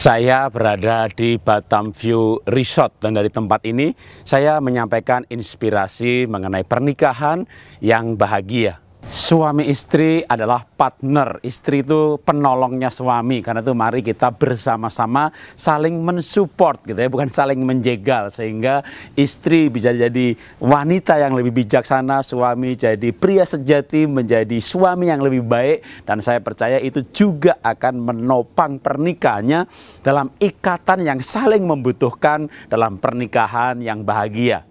Saya berada di Batam View Resort dan dari tempat ini saya menyampaikan inspirasi mengenai pernikahan yang bahagia. Suami istri adalah partner, istri itu penolongnya suami karena itu mari kita bersama-sama saling mensupport gitu ya, bukan saling menjegal sehingga istri bisa jadi wanita yang lebih bijaksana, suami jadi pria sejati, menjadi suami yang lebih baik dan saya percaya itu juga akan menopang pernikahannya dalam ikatan yang saling membutuhkan dalam pernikahan yang bahagia.